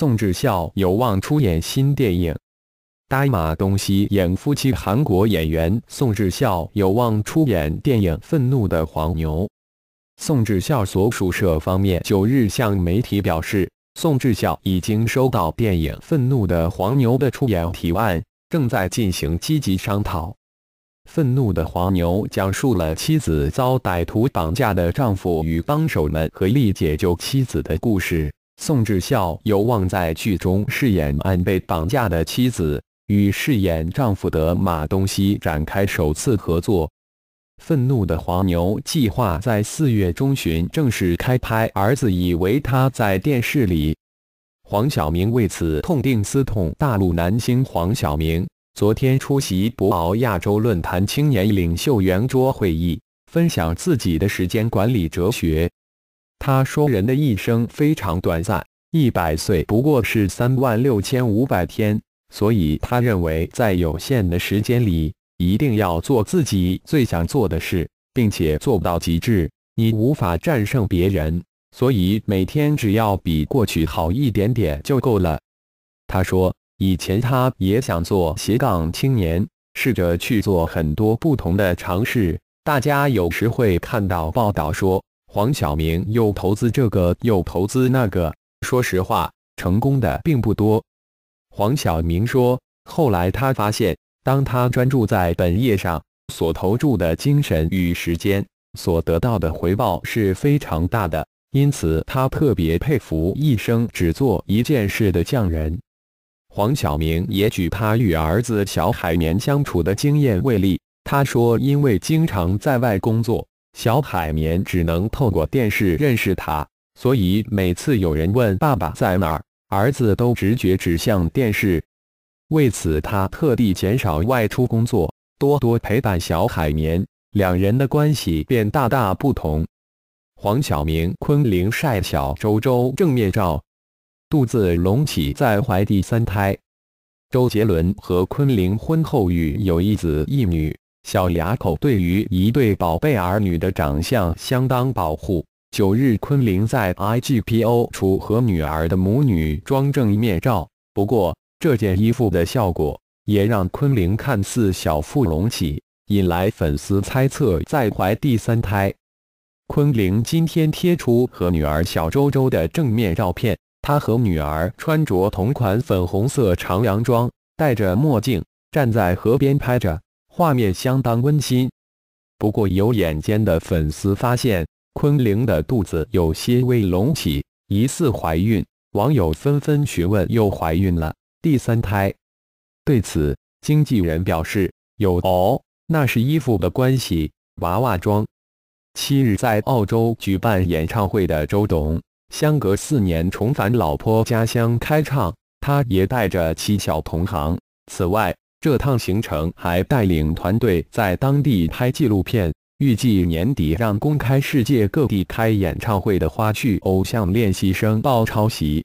宋智孝有望出演新电影，呆马东西》演夫妻。韩国演员宋智孝有望出演电影《愤怒的黄牛》。宋智孝所属社方面九日向媒体表示，宋智孝已经收到电影《愤怒的黄牛》的出演提案，正在进行积极商讨。《愤怒的黄牛》讲述了妻子遭歹徒绑架的丈夫与帮手们合力解救妻子的故事。宋智孝有望在剧中饰演被绑架的妻子，与饰演丈夫的马东锡展开首次合作。愤怒的黄牛计划在四月中旬正式开拍。儿子以为他在电视里。黄晓明为此痛定思痛。大陆男星黄晓明昨天出席博鳌亚洲论坛青年领袖圆桌会议，分享自己的时间管理哲学。他说：“人的一生非常短暂，一百岁不过是三万六千五百天。所以他认为，在有限的时间里，一定要做自己最想做的事，并且做到极致。你无法战胜别人，所以每天只要比过去好一点点就够了。”他说：“以前他也想做斜杠青年，试着去做很多不同的尝试。大家有时会看到报道说。”黄晓明又投资这个，又投资那个。说实话，成功的并不多。黄晓明说：“后来他发现，当他专注在本业上，所投注的精神与时间，所得到的回报是非常大的。因此，他特别佩服一生只做一件事的匠人。”黄晓明也举他与儿子小海绵相处的经验为例。他说：“因为经常在外工作。”小海绵只能透过电视认识他，所以每次有人问爸爸在哪儿，儿子都直觉指向电视。为此，他特地减少外出工作，多多陪伴小海绵，两人的关系便大大不同。黄晓明、昆凌晒小周周正面照，肚子隆起在怀第三胎，周杰伦和昆凌婚后育有一子一女。小俩口对于一对宝贝儿女的长相相当保护。九日，昆凌在 IGPO 出和女儿的母女装正面照，不过这件衣服的效果也让昆凌看似小腹隆起，引来粉丝猜测在怀第三胎。昆凌今天贴出和女儿小周周的正面照片，她和女儿穿着同款粉红色长洋装，戴着墨镜，站在河边拍着。画面相当温馨，不过有眼尖的粉丝发现昆凌的肚子有些微隆起，疑似怀孕。网友纷纷询问又怀孕了，第三胎。对此，经纪人表示有哦，那是衣服的关系，娃娃装。七日在澳洲举办演唱会的周董，相隔四年重返老婆家乡开唱，他也带着七小同行。此外，这趟行程还带领团队在当地拍纪录片，预计年底让公开世界各地开演唱会的花絮。偶像练习生曝抄袭，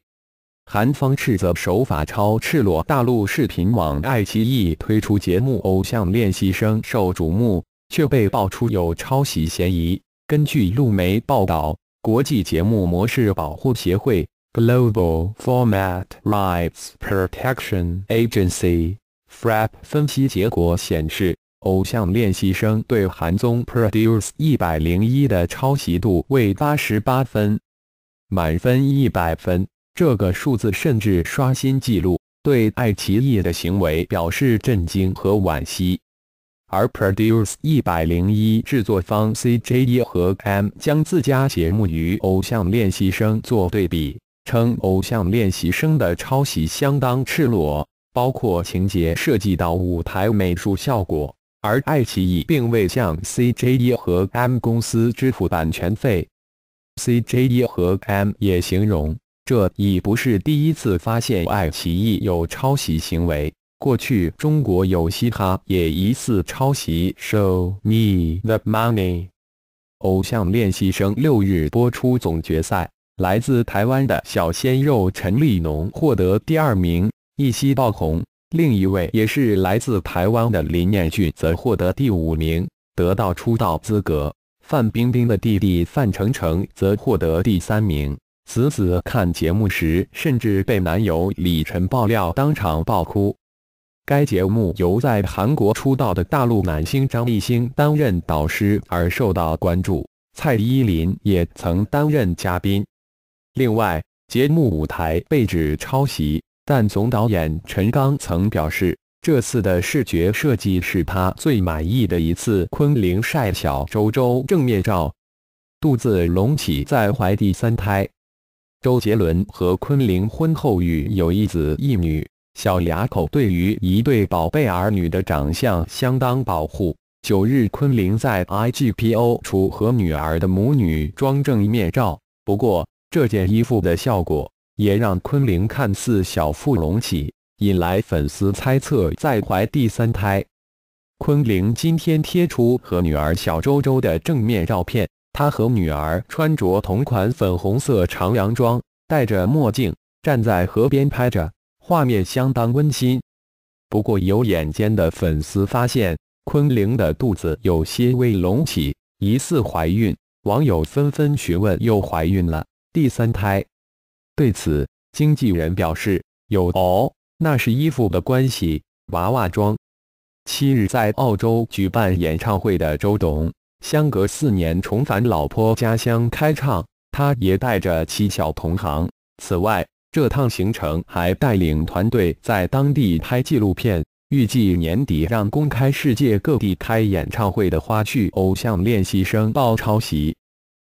韩方斥责手法超赤裸。大陆视频网爱奇艺推出节目《偶像练习生》受瞩目，却被爆出有抄袭嫌疑。根据路媒报道，国际节目模式保护协会 （Global Format Rights Protection Agency）。FRAP 分析结果显示，《偶像练习生》对《韩综 Produce 101》的抄袭度为八十八分，满分一百分，这个数字甚至刷新纪录，对爱奇艺的行为表示震惊和惋惜。而 Produce 101制作方 CJ E 和 M 将自家节目与《偶像练习生》做对比，称《偶像练习生》的抄袭相当赤裸。包括情节涉及到舞台美术效果，而爱奇艺并未向 CJE 和 M 公司支付版权费。CJE 和 M 也形容，这已不是第一次发现爱奇艺有抄袭行为。过去，中国有嘻哈也疑似抄袭《Show Me the Money》。偶像练习生六日播出总决赛，来自台湾的小鲜肉陈立农获得第二名。一夕爆红，另一位也是来自台湾的林彦俊则获得第五名，得到出道资格。范冰冰的弟弟范丞丞则获得第三名。子子看节目时，甚至被男友李晨爆料当场爆哭。该节目由在韩国出道的大陆男星张艺兴担任导师而受到关注，蔡依林也曾担任嘉宾。另外，节目舞台被指抄袭。但总导演陈刚曾表示，这次的视觉设计是他最满意的一次。昆凌晒小周周正面照，肚子隆起在怀第三胎。周杰伦和昆凌婚后育有一子一女，小俩口对于一对宝贝儿女的长相相当保护。九日，昆凌在 IGPO 出和女儿的母女装正面照，不过这件衣服的效果。也让昆凌看似小腹隆起，引来粉丝猜测在怀第三胎。昆凌今天贴出和女儿小周周的正面照片，她和女儿穿着同款粉红色长洋装，戴着墨镜，站在河边拍着，画面相当温馨。不过有眼尖的粉丝发现，昆凌的肚子有些微隆起，疑似怀孕，网友纷纷询问又怀孕了第三胎。对此，经纪人表示：“有哦，那是衣服的关系，娃娃装。”七日在澳洲举办演唱会的周董，相隔四年重返老婆家乡开唱，他也带着七小同行。此外，这趟行程还带领团队在当地拍纪录片，预计年底让公开世界各地开演唱会的花絮。偶像练习生曝抄袭。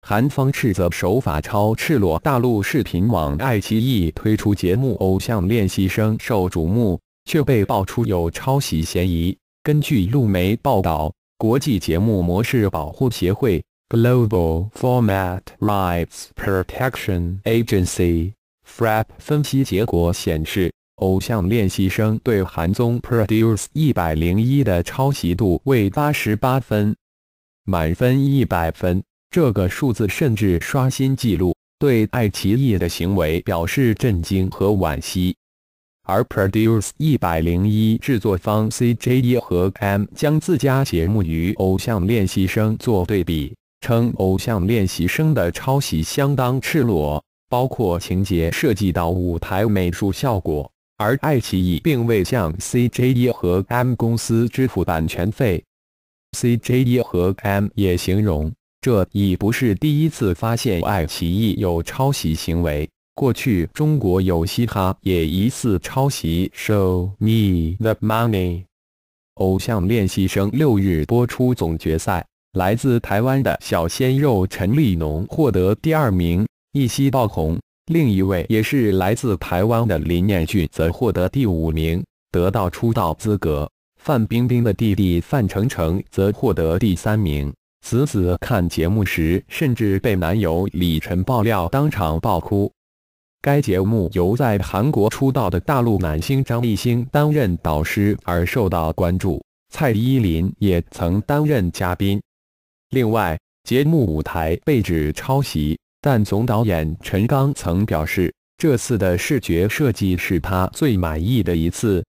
韩方斥责手法超赤裸，大陆视频网爱奇艺推出节目《偶像练习生》受瞩目，却被爆出有抄袭嫌疑。根据路媒报道，国际节目模式保护协会 （Global Format Rights Protection Agency，FRAP） 分析结果显示，《偶像练习生》对韩综《produce 一百零一》的抄袭度为八十八分，满分一百分。这个数字甚至刷新纪录，对爱奇艺的行为表示震惊和惋惜。而 Produce 101制作方 CJ E 和 M 将自家节目与《偶像练习生》做对比，称《偶像练习生》的抄袭相当赤裸，包括情节涉及到舞台美术效果，而爱奇艺并未向 CJ E 和 M 公司支付版权费。CJ E 和 M 也形容。这已不是第一次发现爱奇艺有抄袭行为。过去，中国有嘻哈也疑似抄袭《Show Me the Money》。《偶像练习生》六日播出总决赛，来自台湾的小鲜肉陈立农获得第二名，一夕爆红。另一位也是来自台湾的林彦俊则获得第五名，得到出道资格。范冰冰的弟弟范丞丞则获得第三名。子子看节目时，甚至被男友李晨爆料当场爆哭。该节目由在韩国出道的大陆男星张艺兴担任导师而受到关注，蔡依林也曾担任嘉宾。另外，节目舞台被指抄袭，但总导演陈刚曾表示，这次的视觉设计是他最满意的一次。